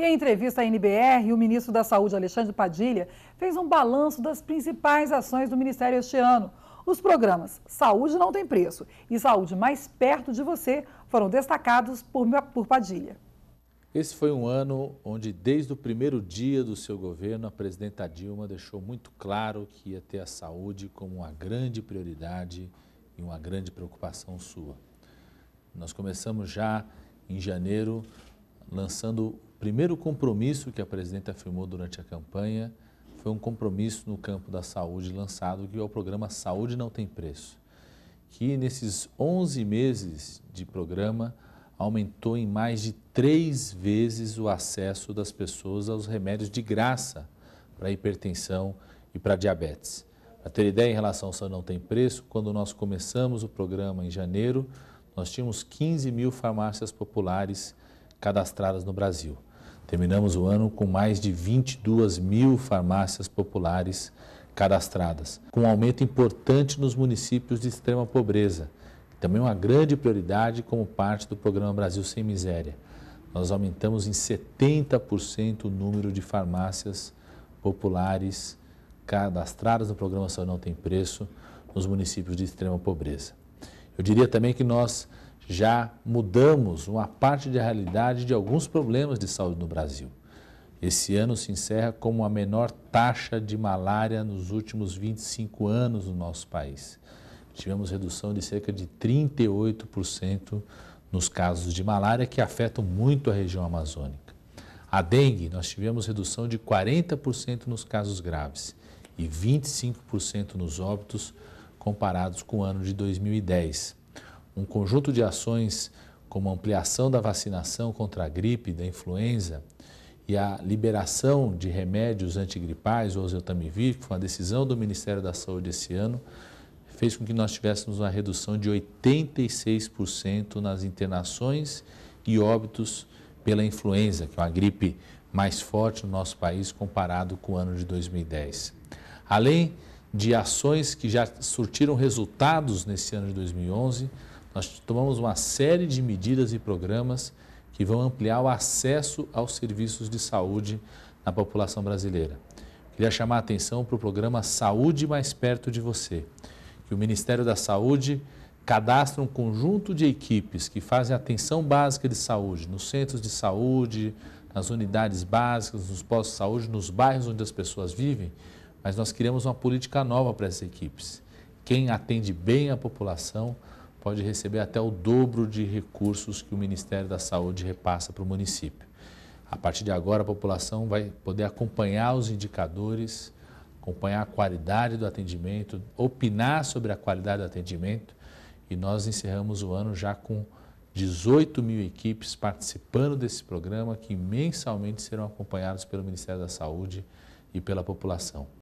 E em entrevista à NBR, o ministro da Saúde, Alexandre Padilha, fez um balanço das principais ações do Ministério este ano. Os programas Saúde Não Tem Preço e Saúde Mais Perto de Você foram destacados por, por Padilha. Esse foi um ano onde, desde o primeiro dia do seu governo, a presidenta Dilma deixou muito claro que ia ter a saúde como uma grande prioridade e uma grande preocupação sua. Nós começamos já em janeiro lançando o primeiro compromisso que a presidenta afirmou durante a campanha, foi um compromisso no campo da saúde lançado, que é o programa Saúde Não Tem Preço, que nesses 11 meses de programa aumentou em mais de três vezes o acesso das pessoas aos remédios de graça para hipertensão e para diabetes. Para ter ideia em relação ao Saúde Não Tem Preço, quando nós começamos o programa em janeiro, nós tínhamos 15 mil farmácias populares cadastradas no Brasil. Terminamos o ano com mais de 22 mil farmácias populares cadastradas, com um aumento importante nos municípios de extrema pobreza, também é uma grande prioridade como parte do programa Brasil Sem Miséria. Nós aumentamos em 70% o número de farmácias populares cadastradas no programa Só Não Tem Preço nos municípios de extrema pobreza. Eu diria também que nós já mudamos uma parte da realidade de alguns problemas de saúde no Brasil. Esse ano se encerra como a menor taxa de malária nos últimos 25 anos no nosso país. Tivemos redução de cerca de 38% nos casos de malária que afetam muito a região amazônica. A dengue, nós tivemos redução de 40% nos casos graves e 25% nos óbitos comparados com o ano de 2010 um conjunto de ações como ampliação da vacinação contra a gripe, da influenza e a liberação de remédios antigripais, o oseltamivir, que foi uma decisão do Ministério da Saúde esse ano, fez com que nós tivéssemos uma redução de 86% nas internações e óbitos pela influenza, que é uma gripe mais forte no nosso país comparado com o ano de 2010. Além de ações que já surtiram resultados nesse ano de 2011, nós tomamos uma série de medidas e programas que vão ampliar o acesso aos serviços de saúde na população brasileira. Queria chamar a atenção para o programa Saúde Mais Perto de Você, que o Ministério da Saúde cadastra um conjunto de equipes que fazem atenção básica de saúde, nos centros de saúde, nas unidades básicas, nos postos de saúde, nos bairros onde as pessoas vivem, mas nós criamos uma política nova para essas equipes. Quem atende bem a população pode receber até o dobro de recursos que o Ministério da Saúde repassa para o município. A partir de agora, a população vai poder acompanhar os indicadores, acompanhar a qualidade do atendimento, opinar sobre a qualidade do atendimento e nós encerramos o ano já com 18 mil equipes participando desse programa que mensalmente serão acompanhadas pelo Ministério da Saúde e pela população.